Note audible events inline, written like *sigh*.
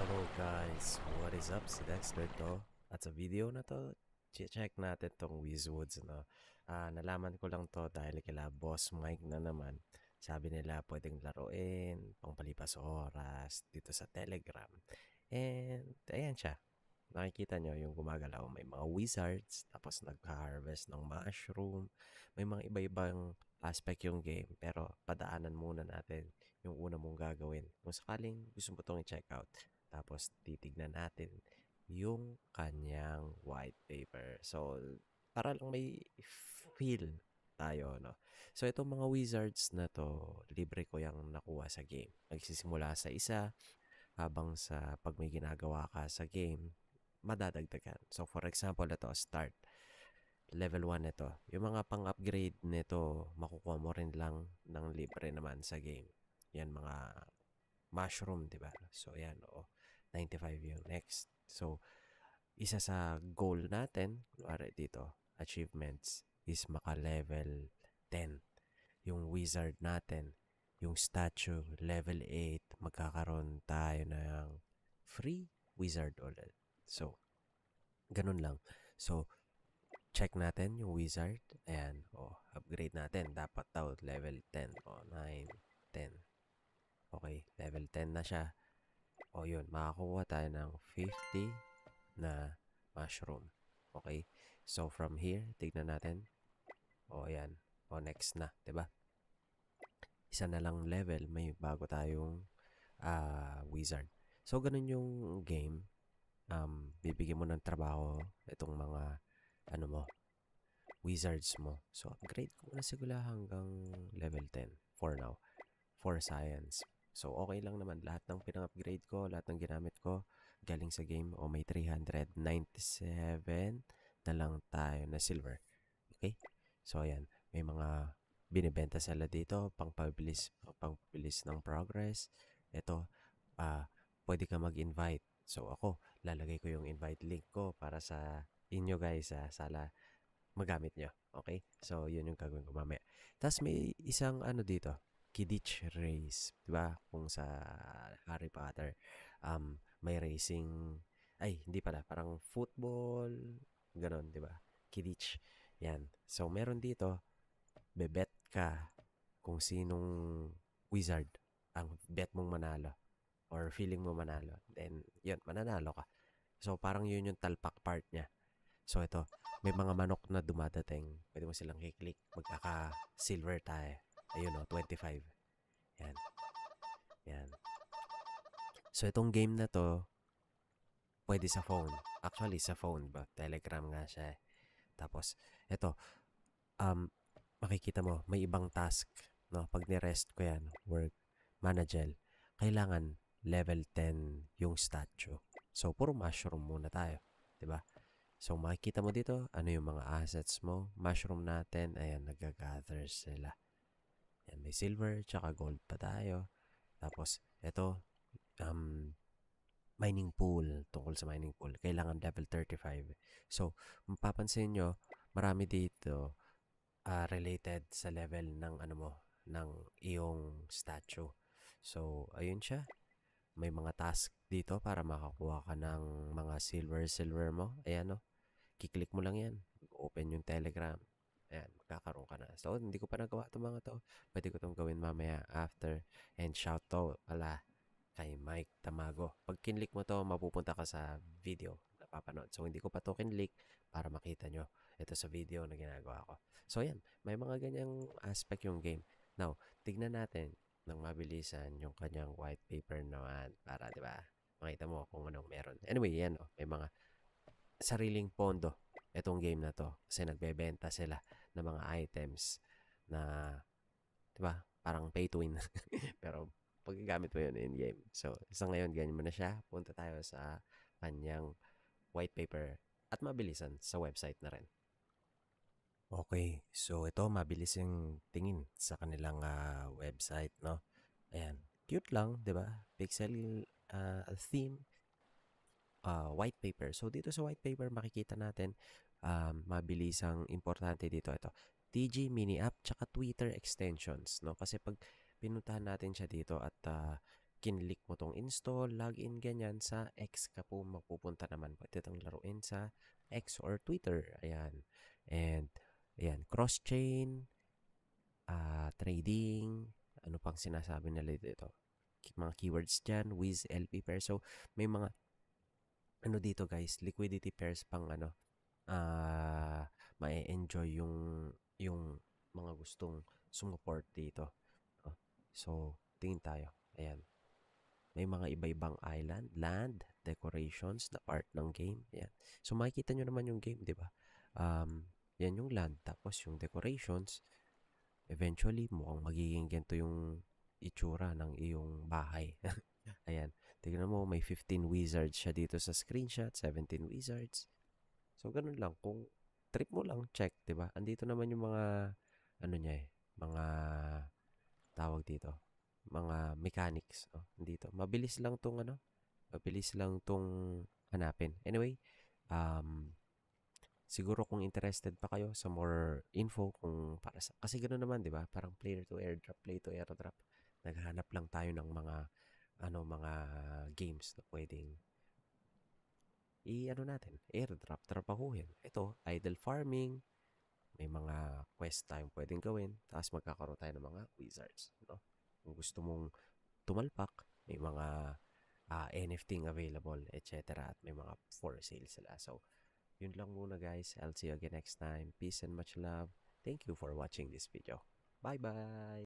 Hello guys, what is up? Si Dexter to. At sa video na to, check natin tong Wizwoods na. No? Uh, nalaman ko lang to dahil kila Boss Mike na naman. Sabi nila pwedeng laruin, pangpalipas oras, dito sa Telegram. And ayan siya. Nakikita nyo yung gumagalaw. May mga wizards, tapos nag-harvest ng mushroom. May mga iba-ibang aspect yung game. Pero padaanan muna natin yung una mong gagawin. Kung sakaling gusto mo itong i-check out. Tapos, titignan natin yung kanyang white paper. So, para lang may feel tayo, no? So, itong mga wizards na to, libre ko yung nakuha sa game. Nagsisimula sa isa, habang sa pag may ginagawa ka sa game, madadagdagan. So, for example, ito, start. Level 1 nito. Yung mga pang-upgrade nito, makukuha mo rin lang ng libre naman sa game. Yan, mga mushroom, di ba? So, yan, oo. Oh. 95 yung next. So, isa sa goal natin, kuwari dito, achievements, is maka-level 10. Yung wizard natin, yung statue, level 8, magkakaroon tayo ng free wizard ulit. So, ganun lang. So, check natin yung wizard. Ayan, oh, upgrade natin. Dapat daw, level 10. O, oh, 9, 10. Okay, level 10 na siya. O yun, makakuha tayo ng 50 na mushroom. Okay? So, from here, tignan natin. O, ayan. O, next na. ba? Diba? Isa na lang level, may bago tayong uh, wizard. So, ganun yung game. Um, bibigyan mo ng trabaho itong mga, ano mo, wizards mo. So, upgrade ko na siguro hanggang level 10 for now. For science. So, okay lang naman. Lahat ng pinang-upgrade ko, lahat ng ginamit ko, galing sa game. O, oh, may 397 na lang tayo na silver. Okay? So, ayan. May mga binibenta sila dito, pang pabilis, pang pabilis ng progress. Ito, uh, ah, pwede ka mag-invite. So, ako, lalagay ko yung invite link ko para sa inyo guys. sa ah, sala, magamit nyo. Okay? So, yun yung gagawin ko mamaya. Tapos may isang ano dito. Kidditch race, 'di ba? Kung sa Harry Potter, um may racing ay hindi pala, parang football, ganun, 'di ba? Kidditch. Yan. So meron dito bebet ka kung sinong wizard ang bet mong manalo or feeling mo manalo. Then yun, mananalo ka. So parang yun yung talpak part niya. So ito, may mga manok na dumadating. Pwede mo silang kiklik. Magkaka-silver tayo. Ayun o, 25. Yan. Yan. So, itong game na to, pwede sa phone. Actually, sa phone ba? Telegram nga siya eh. Tapos, ito, um, makikita mo, may ibang task. No? Pag ni-rest ko yan, work, manager, kailangan level 10 yung statue. So, puro mushroom muna tayo. ba? Diba? So, makikita mo dito, ano yung mga assets mo. Mushroom natin, ayan, nag-gather sila. Yan, may silver, tsaka gold pa tayo. Tapos, ito, um, mining pool, tungkol sa mining pool. Kailangan level 35. So, mapapansin nyo, marami dito uh, related sa level ng ano mo, ng iyong statue. So, ayun siya. May mga task dito para makakuha ka ng mga silver silver mo. Ayan o. Oh. Kiklik mo lang yan. Open yung Telegram. Ayan, magkakaroon ka na. So, hindi ko pa nagawa itong mga to. Pwede ko itong gawin mamaya after. And shout out pala kay Mike Tamago. Pag kinlik mo to, mapupunta ka sa video na papanood. So, hindi ko pa to kinlik para makita nyo ito sa video na ginagawa ko. So, ayan. May mga ganyang aspect yung game. Now, tignan natin nang mabilisan yung kanyang white paper naman para, di ba, makita mo kung anong meron. Anyway, yan, oh, may mga sariling pondo itong game na to kasi nagbebenta sila ng mga items na 'di ba? Parang pay to win. *laughs* Pero paggamit mo 'yun in game. So, sa ngayon ganyan mo na siya. Punta tayo sa kanyang white paper at mabilisan sa website na rin. Okay, so ito mabilis yung tingin sa kanilang uh, website, no? Ayan, cute lang, 'di ba? Pixel uh, theme uh, white paper. So, dito sa white paper, makikita natin um, mabilisang importante dito ito. TG Mini App tsaka Twitter extensions. No? Kasi pag pinuntahan natin siya dito at uh, kinlik mo tong install, login, ganyan, sa X ka po mapupunta naman. Pwede itong laruin sa X or Twitter. Ayan. And, ayan, cross-chain, uh, trading, ano pang sinasabi nila dito. ito? Mga keywords dyan, with LP pair. So, may mga ano dito guys, liquidity pairs pang ano, uh, ah, ma-enjoy yung, yung mga gustong sumuport dito. so, tingin tayo. Ayan. May mga iba-ibang island, land, decorations na part ng game. Ayan. So, makikita nyo naman yung game, di ba? Um, yan yung land, tapos yung decorations. Eventually, mukhang magiging ganito yung itsura ng iyong bahay. *laughs* Ayan. Tignan mo, may 15 wizards siya dito sa screenshot, 17 wizards. So, ganun lang. Kung trip mo lang, check, ba diba? Andito naman yung mga, ano niya eh, mga, tawag dito, mga mechanics. Oh, Dito. Mabilis lang tong ano, mabilis lang tong hanapin. Anyway, um, siguro kung interested pa kayo sa more info kung para sa kasi ganoon naman 'di ba parang player to airdrop play to airdrop naghahanap lang tayo ng mga ano mga games na pwedeng i-ano natin, airdrop, trapahuhin. Ito, idle farming, may mga quest time pwedeng gawin, tapos magkakaroon tayo ng mga wizards. No? Kung gusto mong tumalpak, may mga uh, ah, NFT available, etc. At may mga for sale sila. So, yun lang muna guys. I'll see you again next time. Peace and much love. Thank you for watching this video. Bye-bye!